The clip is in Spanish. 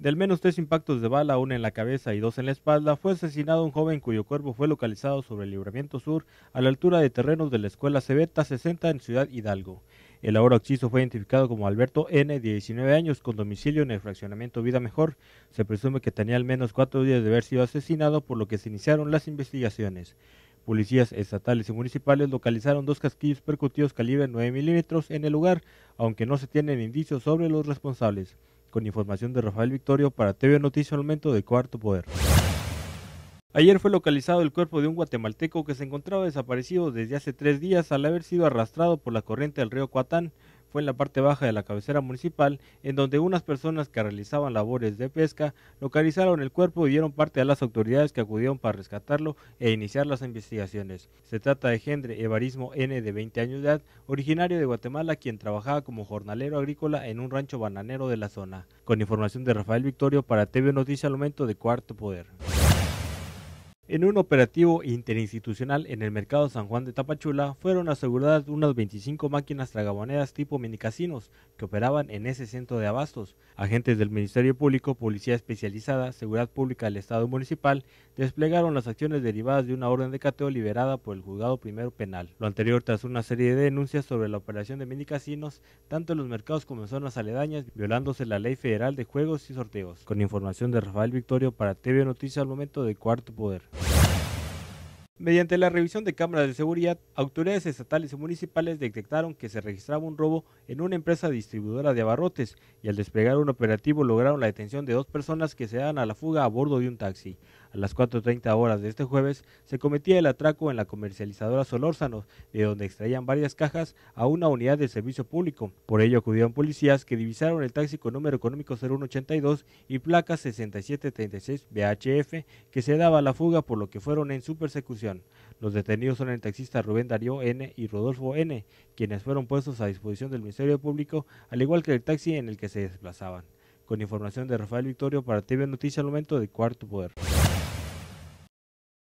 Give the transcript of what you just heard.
De al menos tres impactos de bala, uno en la cabeza y dos en la espalda, fue asesinado un joven cuyo cuerpo fue localizado sobre el Libramiento Sur, a la altura de terrenos de la Escuela Cebeta 60 en Ciudad Hidalgo. El ahora occiso fue identificado como Alberto N., 19 años, con domicilio en el fraccionamiento Vida Mejor. Se presume que tenía al menos cuatro días de haber sido asesinado, por lo que se iniciaron las investigaciones. Policías estatales y municipales localizaron dos casquillos percutidos calibre 9 milímetros en el lugar, aunque no se tienen indicios sobre los responsables con información de Rafael Victorio para TV Noticias al momento de Cuarto Poder. Ayer fue localizado el cuerpo de un guatemalteco que se encontraba desaparecido desde hace tres días al haber sido arrastrado por la corriente del río Cuatán fue en la parte baja de la cabecera municipal, en donde unas personas que realizaban labores de pesca localizaron el cuerpo y dieron parte a las autoridades que acudieron para rescatarlo e iniciar las investigaciones. Se trata de Gendre Evarismo N, de 20 años de edad, originario de Guatemala, quien trabajaba como jornalero agrícola en un rancho bananero de la zona. Con información de Rafael Victorio para TV Noticias al momento de Cuarto Poder. En un operativo interinstitucional en el mercado San Juan de Tapachula fueron aseguradas unas 25 máquinas tragaboneras tipo minicasinos que operaban en ese centro de abastos. Agentes del Ministerio Público, Policía Especializada, Seguridad Pública del Estado Municipal desplegaron las acciones derivadas de una orden de cateo liberada por el Juzgado Primero Penal. Lo anterior tras una serie de denuncias sobre la operación de minicasinos tanto en los mercados como en zonas aledañas, violándose la Ley Federal de Juegos y Sorteos. Con información de Rafael Victorio para TV Noticias al momento de Cuarto Poder. Mediante la revisión de cámaras de seguridad, autoridades estatales y municipales detectaron que se registraba un robo en una empresa distribuidora de abarrotes y al desplegar un operativo lograron la detención de dos personas que se dan a la fuga a bordo de un taxi. A las 4.30 horas de este jueves se cometía el atraco en la comercializadora Solórzano, de donde extraían varias cajas a una unidad de servicio público. Por ello acudieron policías que divisaron el taxi con número económico 0182 y placa 6736BHF que se daba a la fuga por lo que fueron en su persecución. Los detenidos son el taxista Rubén Darío N. y Rodolfo N., quienes fueron puestos a disposición del Ministerio Público, al igual que el taxi en el que se desplazaban. Con información de Rafael Victorio para TV Noticias al momento de Cuarto Poder.